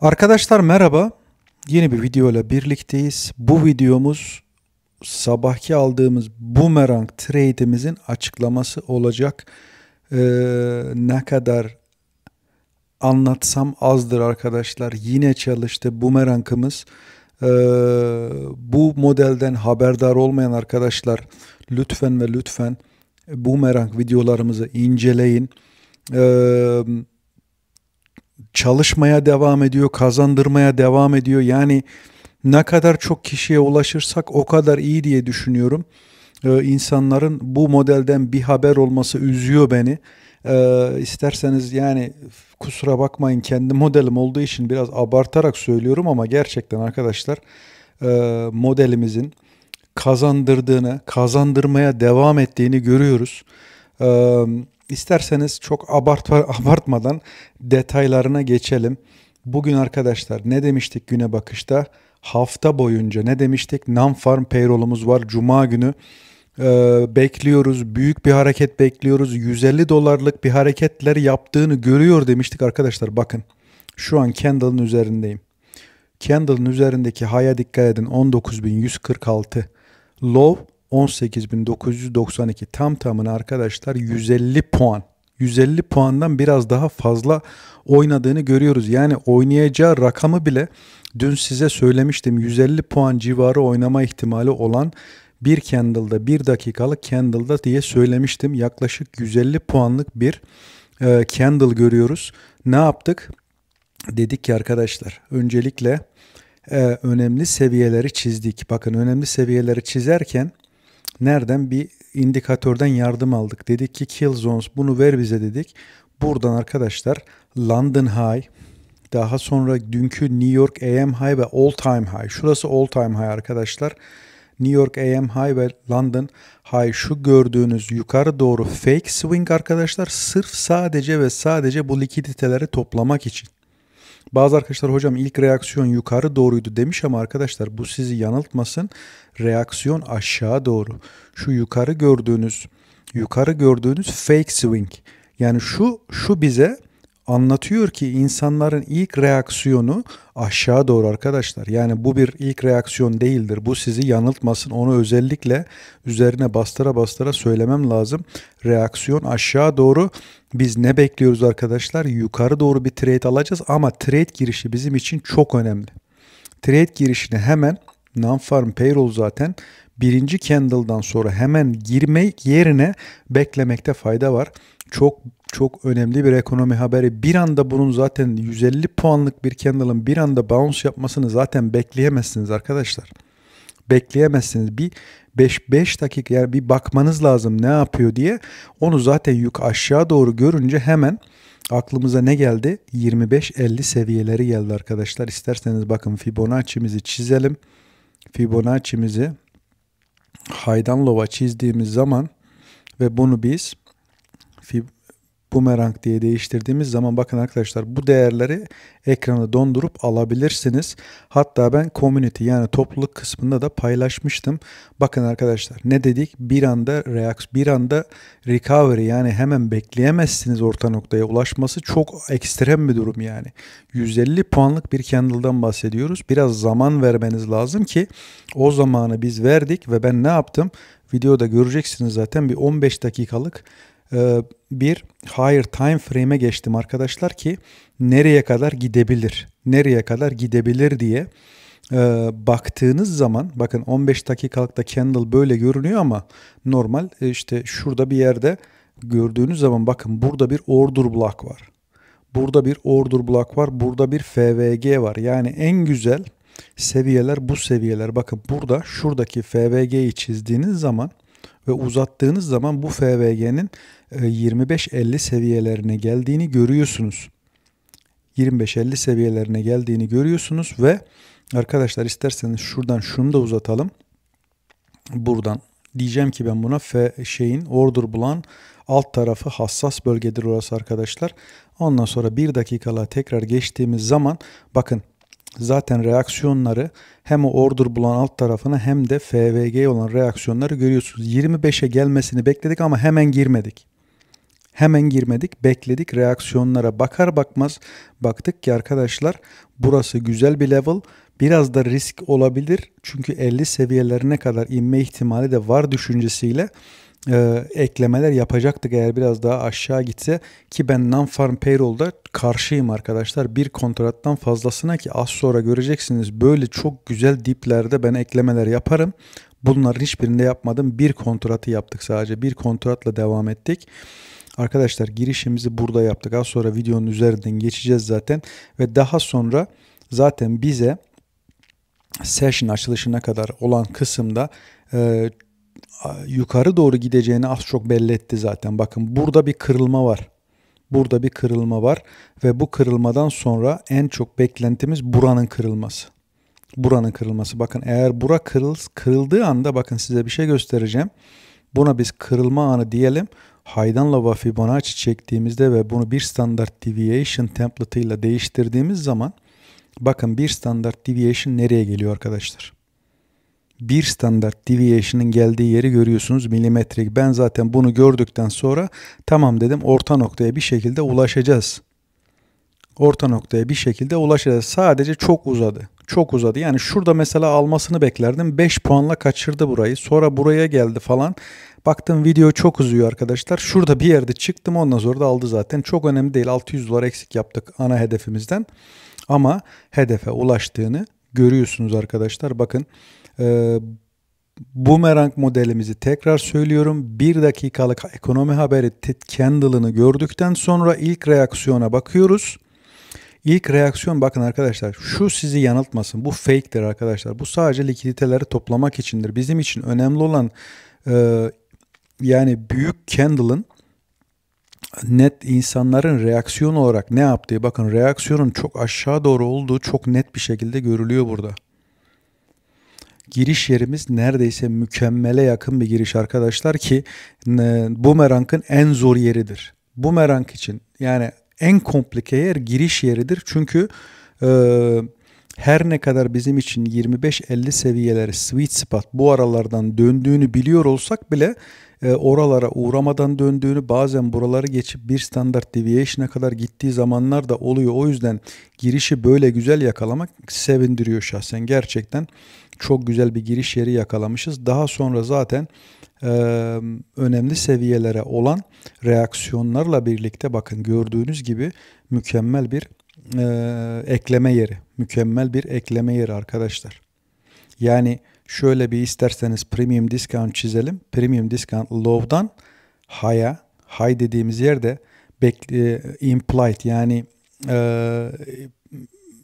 Arkadaşlar merhaba. Yeni bir videoyla birlikteyiz. Bu videomuz sabahki aldığımız boomerang trade'imizin açıklaması olacak. Ee, ne kadar anlatsam azdır arkadaşlar. Yine çalıştı boomerangımız. Ee, bu modelden haberdar olmayan arkadaşlar lütfen ve lütfen boomerang videolarımızı inceleyin. Ee, çalışmaya devam ediyor, kazandırmaya devam ediyor. Yani ne kadar çok kişiye ulaşırsak o kadar iyi diye düşünüyorum. Ee, insanların bu modelden bir haber olması üzüyor beni. Ee, isterseniz yani kusura bakmayın kendi modelim olduğu için biraz abartarak söylüyorum ama gerçekten arkadaşlar e, modelimizin kazandırdığını, kazandırmaya devam ettiğini görüyoruz. Ee, İsterseniz çok abartma, abartmadan detaylarına geçelim. Bugün arkadaşlar ne demiştik güne bakışta? Hafta boyunca ne demiştik? Non-farm payroll'umuz var. Cuma günü e, bekliyoruz. Büyük bir hareket bekliyoruz. 150 dolarlık bir hareketler yaptığını görüyor demiştik arkadaşlar. Bakın şu an candle'ın üzerindeyim. Candle'ın üzerindeki haya dikkat edin 19146. Low 18.992 tam tamına arkadaşlar 150 puan. 150 puandan biraz daha fazla oynadığını görüyoruz. Yani oynayacağı rakamı bile dün size söylemiştim. 150 puan civarı oynama ihtimali olan bir candle'da bir dakikalık candle'da diye söylemiştim. Yaklaşık 150 puanlık bir e, candle görüyoruz. Ne yaptık? Dedik ki arkadaşlar öncelikle e, önemli seviyeleri çizdik. Bakın önemli seviyeleri çizerken nereden bir indikatörden yardım aldık. Dedik ki kill zones bunu ver bize dedik. Buradan arkadaşlar London High, daha sonra dünkü New York AM High ve All Time High. Şurası All Time High arkadaşlar. New York AM High ve London High şu gördüğünüz yukarı doğru fake swing arkadaşlar sırf sadece ve sadece bu likiditeleri toplamak için. Bazı arkadaşlar hocam ilk reaksiyon yukarı doğruydu demiş ama arkadaşlar bu sizi yanıltmasın. Reaksiyon aşağı doğru. Şu yukarı gördüğünüz yukarı gördüğünüz fake swing. Yani şu şu bize anlatıyor ki insanların ilk reaksiyonu aşağı doğru arkadaşlar. Yani bu bir ilk reaksiyon değildir. Bu sizi yanıltmasın. Onu özellikle üzerine bastıra bastıra söylemem lazım. Reaksiyon aşağı doğru. Biz ne bekliyoruz arkadaşlar? Yukarı doğru bir trade alacağız ama trade girişi bizim için çok önemli. Trade girişini hemen non-farm payroll zaten birinci candle'dan sonra hemen girmek yerine beklemekte fayda var. Çok çok önemli bir ekonomi haberi. Bir anda bunun zaten 150 puanlık bir candle'ın bir anda bounce yapmasını zaten bekleyemezsiniz arkadaşlar. Bekleyemezsiniz. Bir 5-5 dakika yani bir bakmanız lazım ne yapıyor diye. Onu zaten yük aşağı doğru görünce hemen aklımıza ne geldi? 25-50 seviyeleri geldi arkadaşlar. İsterseniz bakın Fibonacci'mizi çizelim. Fibonacci'mizi lova çizdiğimiz zaman ve bunu biz bumerang diye değiştirdiğimiz zaman bakın arkadaşlar bu değerleri ekranı dondurup alabilirsiniz. Hatta ben community yani topluluk kısmında da paylaşmıştım. Bakın arkadaşlar ne dedik? Bir anda reaks bir anda recovery yani hemen bekleyemezsiniz orta noktaya ulaşması çok ekstrem bir durum yani. 150 puanlık bir candle'dan bahsediyoruz. Biraz zaman vermeniz lazım ki o zamanı biz verdik ve ben ne yaptım? Videoda göreceksiniz zaten bir 15 dakikalık ee, bir higher time frame'e geçtim arkadaşlar ki nereye kadar gidebilir, nereye kadar gidebilir diye e, baktığınız zaman bakın 15 dakikalıkta candle böyle görünüyor ama normal e, işte şurada bir yerde gördüğünüz zaman bakın burada bir order block var. Burada bir order block var. Burada bir FVG var. Yani en güzel seviyeler bu seviyeler. Bakın burada şuradaki FVG'yi çizdiğiniz zaman ve uzattığınız zaman bu FVG'nin 25-50 e, seviyelerine geldiğini görüyorsunuz. 25-50 seviyelerine geldiğini görüyorsunuz ve arkadaşlar isterseniz şuradan şunu da uzatalım. Buradan diyeceğim ki ben buna F şeyin order bulan alt tarafı hassas bölgedir orası arkadaşlar. Ondan sonra bir dakikalığa tekrar geçtiğimiz zaman bakın zaten reaksiyonları hem o order bulan alt tarafına hem de FVG olan reaksiyonları görüyorsunuz. 25'e gelmesini bekledik ama hemen girmedik. Hemen girmedik, bekledik, reaksiyonlara bakar bakmaz baktık ki arkadaşlar burası güzel bir level. Biraz da risk olabilir çünkü 50 seviyelerine kadar inme ihtimali de var düşüncesiyle e, eklemeler yapacaktık eğer biraz daha aşağı gitse ki ben non-farm payroll'da karşıyım arkadaşlar. Bir kontrattan fazlasına ki az sonra göreceksiniz böyle çok güzel diplerde ben eklemeler yaparım. Bunların hiçbirinde yapmadım. Bir kontratı yaptık sadece. Bir kontratla devam ettik. Arkadaşlar girişimizi burada yaptık. Az sonra videonun üzerinden geçeceğiz zaten. Ve daha sonra zaten bize session açılışına kadar olan kısımda e, yukarı doğru gideceğini az çok belli etti zaten. Bakın burada bir kırılma var. Burada bir kırılma var ve bu kırılmadan sonra en çok beklentimiz buranın kırılması. Buranın kırılması. Bakın eğer bura kırıl, kırıldığı anda bakın size bir şey göstereceğim. Buna biz kırılma anı diyelim. Haydanla ve Fibonacci çektiğimizde ve bunu bir standart deviation template ile değiştirdiğimiz zaman bakın bir standart deviation nereye geliyor arkadaşlar? Bir standart deviation'ın geldiği yeri görüyorsunuz milimetrik. Ben zaten bunu gördükten sonra tamam dedim orta noktaya bir şekilde ulaşacağız. Orta noktaya bir şekilde ulaşacağız. Sadece çok uzadı çok uzadı. Yani şurada mesela almasını beklerdim. 5 puanla kaçırdı burayı. Sonra buraya geldi falan. Baktım video çok uzuyor arkadaşlar. Şurada bir yerde çıktım ondan sonra da aldı zaten. Çok önemli değil. 600 dolar eksik yaptık ana hedefimizden. Ama hedefe ulaştığını görüyorsunuz arkadaşlar. Bakın e, bumerang modelimizi tekrar söylüyorum. Bir dakikalık ekonomi haberi Ted Kendall'ını gördükten sonra ilk reaksiyona bakıyoruz. İlk reaksiyon bakın arkadaşlar şu sizi yanıltmasın. Bu fake'tir arkadaşlar. Bu sadece likiditeleri toplamak içindir. Bizim için önemli olan e, yani büyük candle'ın net insanların reaksiyon olarak ne yaptığı bakın reaksiyonun çok aşağı doğru olduğu çok net bir şekilde görülüyor burada. Giriş yerimiz neredeyse mükemmele yakın bir giriş arkadaşlar ki e, bumerangın en zor yeridir. Bumerang için yani en komplike yer giriş yeridir. Çünkü e, her ne kadar bizim için 25-50 seviyeleri sweet spot bu aralardan döndüğünü biliyor olsak bile e, oralara uğramadan döndüğünü bazen buraları geçip bir standart deviation'a kadar gittiği zamanlar da oluyor. O yüzden girişi böyle güzel yakalamak sevindiriyor şahsen. Gerçekten çok güzel bir giriş yeri yakalamışız. Daha sonra zaten önemli seviyelere olan reaksiyonlarla birlikte bakın gördüğünüz gibi mükemmel bir ekleme yeri. Mükemmel bir ekleme yeri arkadaşlar. Yani şöyle bir isterseniz premium discount çizelim. Premium discount low'dan high'a, high dediğimiz yerde implied yani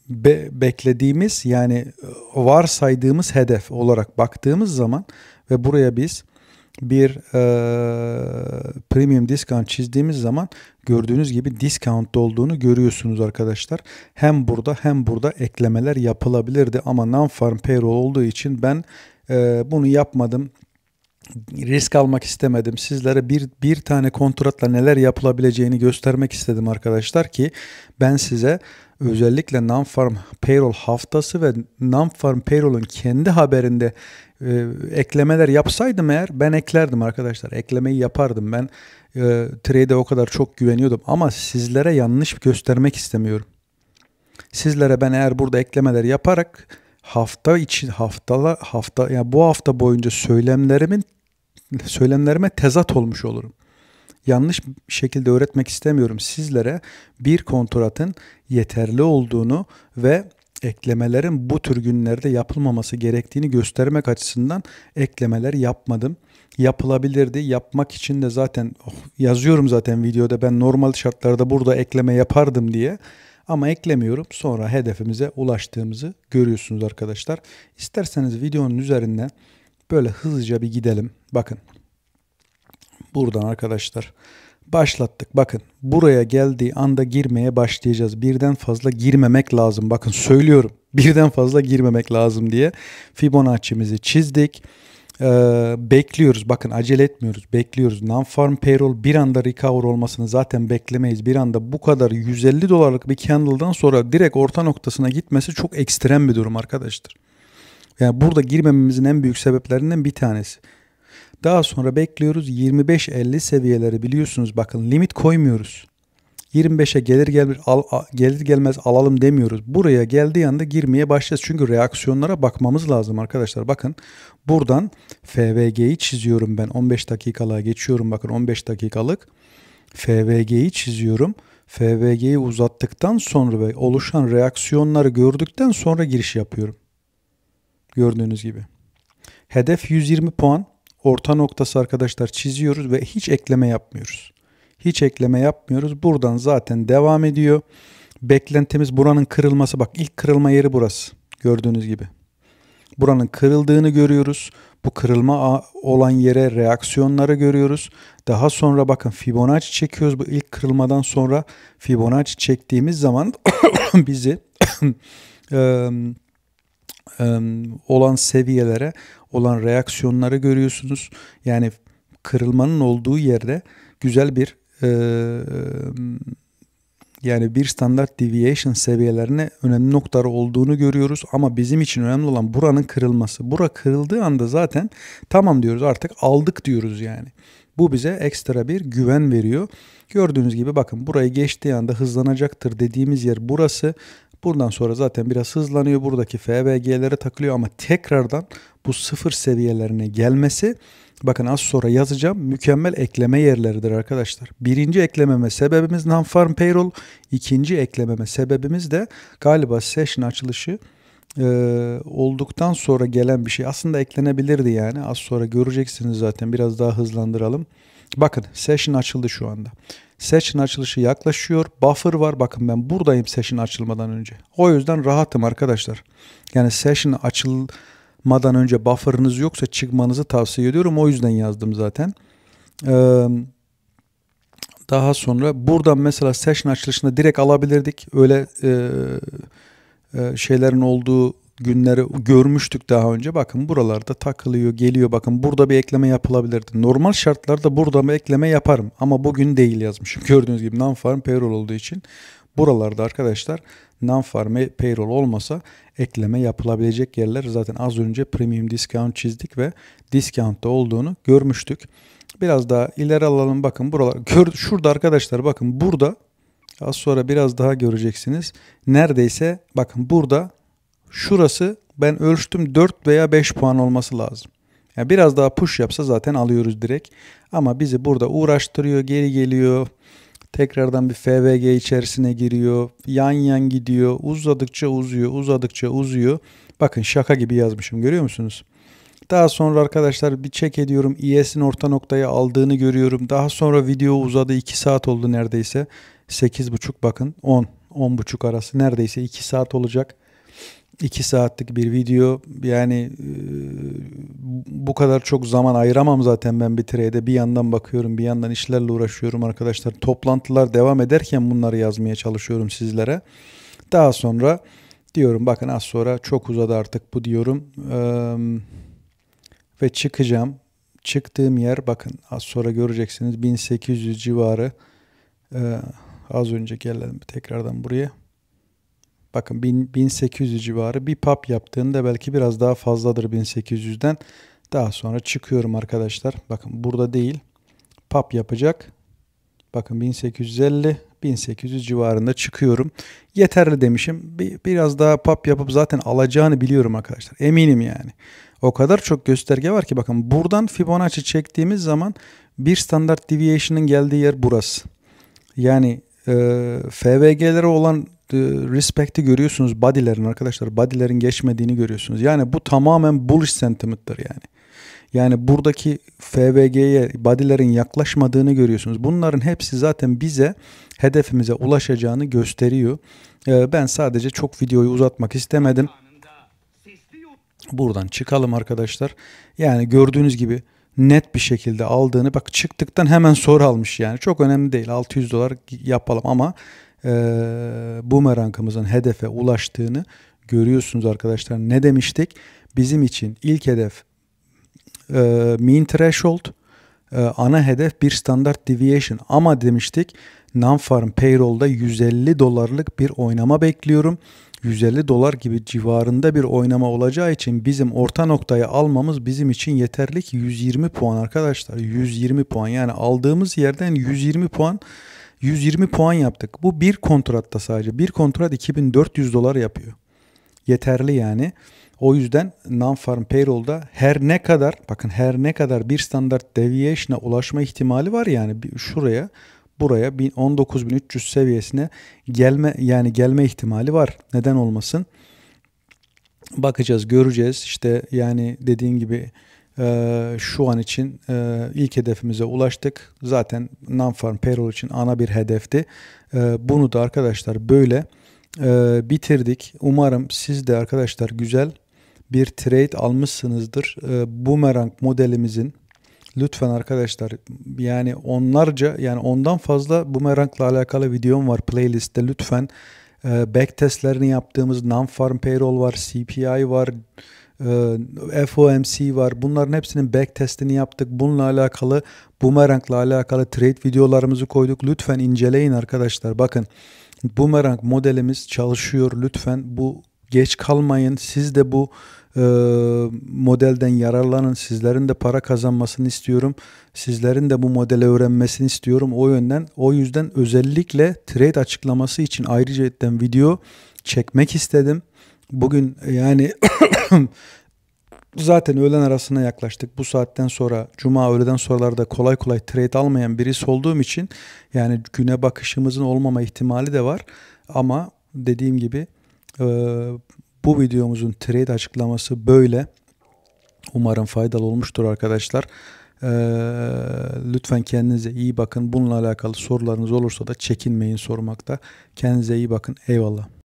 be, beklediğimiz yani varsaydığımız hedef olarak baktığımız zaman ve buraya biz bir e, premium discount çizdiğimiz zaman gördüğünüz gibi discount olduğunu görüyorsunuz arkadaşlar. Hem burada hem burada eklemeler yapılabilirdi ama non-farm payroll olduğu için ben e, bunu yapmadım risk almak istemedim. Sizlere bir, bir tane kontratla neler yapılabileceğini göstermek istedim arkadaşlar ki ben size özellikle non-farm payroll haftası ve non-farm payroll'un kendi haberinde e, eklemeler yapsaydım eğer ben eklerdim arkadaşlar. Eklemeyi yapardım. Ben e, trade'e o kadar çok güveniyordum ama sizlere yanlış göstermek istemiyorum. Sizlere ben eğer burada eklemeler yaparak hafta için haftalar hafta yani bu hafta boyunca söylemlerimin söylemlerime tezat olmuş olurum. Yanlış şekilde öğretmek istemiyorum sizlere bir kontratın yeterli olduğunu ve eklemelerin bu tür günlerde yapılmaması gerektiğini göstermek açısından eklemeler yapmadım. Yapılabilirdi. Yapmak için de zaten oh, yazıyorum zaten videoda ben normal şartlarda burada ekleme yapardım diye. Ama eklemiyorum. Sonra hedefimize ulaştığımızı görüyorsunuz arkadaşlar. İsterseniz videonun üzerinde Böyle hızlıca bir gidelim. Bakın. Buradan arkadaşlar başlattık. Bakın buraya geldiği anda girmeye başlayacağız. Birden fazla girmemek lazım. Bakın söylüyorum. Birden fazla girmemek lazım diye Fibonacci'mizi çizdik. Ee, bekliyoruz. Bakın acele etmiyoruz. Bekliyoruz. Non-farm payroll bir anda recover olmasını zaten beklemeyiz. Bir anda bu kadar 150 dolarlık bir candle'dan sonra direkt orta noktasına gitmesi çok ekstrem bir durum arkadaşlar. Yani burada girmememizin en büyük sebeplerinden bir tanesi. Daha sonra bekliyoruz 25-50 seviyeleri biliyorsunuz bakın limit koymuyoruz. 25'e gelir gelir, al, gelir gelmez alalım demiyoruz. Buraya geldiği anda girmeye başlayacağız. Çünkü reaksiyonlara bakmamız lazım arkadaşlar. Bakın buradan FVG'yi çiziyorum ben. 15 dakikalığa geçiyorum. Bakın 15 dakikalık FVG'yi çiziyorum. FVG'yi uzattıktan sonra ve oluşan reaksiyonları gördükten sonra giriş yapıyorum. Gördüğünüz gibi. Hedef 120 puan. Orta noktası arkadaşlar çiziyoruz ve hiç ekleme yapmıyoruz. Hiç ekleme yapmıyoruz. Buradan zaten devam ediyor. Beklentimiz buranın kırılması. Bak ilk kırılma yeri burası. Gördüğünüz gibi. Buranın kırıldığını görüyoruz. Bu kırılma olan yere reaksiyonları görüyoruz. Daha sonra bakın Fibonacci çekiyoruz. Bu ilk kırılmadan sonra Fibonacci çektiğimiz zaman bizi olan seviyelere olan reaksiyonları görüyorsunuz. Yani kırılmanın olduğu yerde güzel bir yani bir standart deviation seviyelerine önemli noktalar olduğunu görüyoruz. Ama bizim için önemli olan buranın kırılması. Bura kırıldığı anda zaten tamam diyoruz artık aldık diyoruz yani. Bu bize ekstra bir güven veriyor. Gördüğünüz gibi bakın burayı geçtiği anda hızlanacaktır dediğimiz yer burası. Buradan sonra zaten biraz hızlanıyor. Buradaki FBG'lere takılıyor ama tekrardan bu sıfır seviyelerine gelmesi bakın az sonra yazacağım mükemmel ekleme yerleridir arkadaşlar. Birinci eklememe sebebimiz non-farm payroll. ikinci eklememe sebebimiz de galiba session açılışı e, olduktan sonra gelen bir şey. Aslında eklenebilirdi yani. Az sonra göreceksiniz zaten. Biraz daha hızlandıralım. Bakın session açıldı şu anda. Session açılışı yaklaşıyor. Buffer var. Bakın ben buradayım session açılmadan önce. O yüzden rahatım arkadaşlar. Yani session açılmadan önce buffer'ınız yoksa çıkmanızı tavsiye ediyorum. O yüzden yazdım zaten. Ee, daha sonra buradan mesela session açılışında direkt alabilirdik. Öyle e, e, şeylerin olduğu günleri görmüştük daha önce. Bakın buralarda takılıyor, geliyor. Bakın burada bir ekleme yapılabilirdi. Normal şartlarda burada bir ekleme yaparım. Ama bugün değil yazmışım. Gördüğünüz gibi non-farm payroll olduğu için buralarda arkadaşlar non-farm payroll olmasa ekleme yapılabilecek yerler. Zaten az önce premium discount çizdik ve discount'ta olduğunu görmüştük. Biraz daha ileri alalım. Bakın buralar. Gör, şurada arkadaşlar bakın burada Az sonra biraz daha göreceksiniz. Neredeyse bakın burada Şurası ben ölçtüm 4 veya 5 puan olması lazım. Yani biraz daha push yapsa zaten alıyoruz direkt. Ama bizi burada uğraştırıyor, geri geliyor. Tekrardan bir FVG içerisine giriyor. Yan yan gidiyor. Uzadıkça uzuyor, uzadıkça uzuyor. Bakın şaka gibi yazmışım görüyor musunuz? Daha sonra arkadaşlar bir çek ediyorum. ES'in orta noktayı aldığını görüyorum. Daha sonra video uzadı. 2 saat oldu neredeyse. 8.30 bakın 10, 10.30 arası neredeyse 2 saat olacak. 2 saatlik bir video yani e, bu kadar çok zaman ayıramam zaten ben bir trade'e bir yandan bakıyorum bir yandan işlerle uğraşıyorum arkadaşlar toplantılar devam ederken bunları yazmaya çalışıyorum sizlere daha sonra diyorum bakın az sonra çok uzadı artık bu diyorum ee, ve çıkacağım çıktığım yer bakın az sonra göreceksiniz 1800 civarı ee, az önce gelelim tekrardan buraya Bakın 1800 civarı bir pap yaptığında belki biraz daha fazladır 1800'den. Daha sonra çıkıyorum arkadaşlar. Bakın burada değil. Pap yapacak. Bakın 1850, 1800 civarında çıkıyorum. Yeterli demişim. Bir, biraz daha pap yapıp zaten alacağını biliyorum arkadaşlar. Eminim yani. O kadar çok gösterge var ki bakın buradan Fibonacci çektiğimiz zaman bir standart deviation'ın geldiği yer burası. Yani e, FVG'lere olan respect'i görüyorsunuz body'lerin arkadaşlar. Body'lerin geçmediğini görüyorsunuz. Yani bu tamamen bullish sentiment'tır yani. Yani buradaki FVG'ye body'lerin yaklaşmadığını görüyorsunuz. Bunların hepsi zaten bize hedefimize ulaşacağını gösteriyor. Ee, ben sadece çok videoyu uzatmak istemedim. Buradan çıkalım arkadaşlar. Yani gördüğünüz gibi net bir şekilde aldığını bak çıktıktan hemen sonra almış yani. Çok önemli değil 600 dolar yapalım ama e, bumerangımızın hedefe ulaştığını görüyorsunuz arkadaşlar. Ne demiştik? Bizim için ilk hedef e, mean threshold, e, ana hedef bir standart deviation. Ama demiştik non-farm payroll'da 150 dolarlık bir oynama bekliyorum. 150 dolar gibi civarında bir oynama olacağı için bizim orta noktayı almamız bizim için yeterli ki 120 puan arkadaşlar. 120 puan yani aldığımız yerden 120 puan 120 puan yaptık. Bu bir kontratta sadece. Bir kontrat 2400 dolar yapıyor. Yeterli yani. O yüzden non-farm payroll'da her ne kadar bakın her ne kadar bir standart deviation'a ulaşma ihtimali var yani şuraya buraya 19300 seviyesine gelme yani gelme ihtimali var. Neden olmasın? Bakacağız, göreceğiz. İşte yani dediğin gibi ee, şu an için e, ilk hedefimize ulaştık. Zaten non-farm payroll için ana bir hedefti. Ee, bunu da arkadaşlar böyle e, bitirdik. Umarım siz de arkadaşlar güzel bir trade almışsınızdır. E, Boomerang modelimizin lütfen arkadaşlar yani onlarca yani ondan fazla Boomerang'la alakalı videom var playlistte lütfen. E, Back testlerini yaptığımız non-farm payroll var, CPI var, ee, FOMC var. Bunların hepsinin back testini yaptık. Bununla alakalı Boomerang'la alakalı trade videolarımızı koyduk. Lütfen inceleyin arkadaşlar. Bakın Boomerang modelimiz çalışıyor. Lütfen bu geç kalmayın. Siz de bu e, modelden yararlanın. Sizlerin de para kazanmasını istiyorum. Sizlerin de bu modele öğrenmesini istiyorum. O yönden o yüzden özellikle trade açıklaması için ayrıca video çekmek istedim. Bugün e, yani zaten öğlen arasına yaklaştık. Bu saatten sonra cuma öğleden sonralarda kolay kolay trade almayan birisi olduğum için yani güne bakışımızın olmama ihtimali de var. Ama dediğim gibi e, bu videomuzun trade açıklaması böyle. Umarım faydalı olmuştur arkadaşlar. Ee, lütfen kendinize iyi bakın. Bununla alakalı sorularınız olursa da çekinmeyin sormakta. Kendinize iyi bakın. Eyvallah.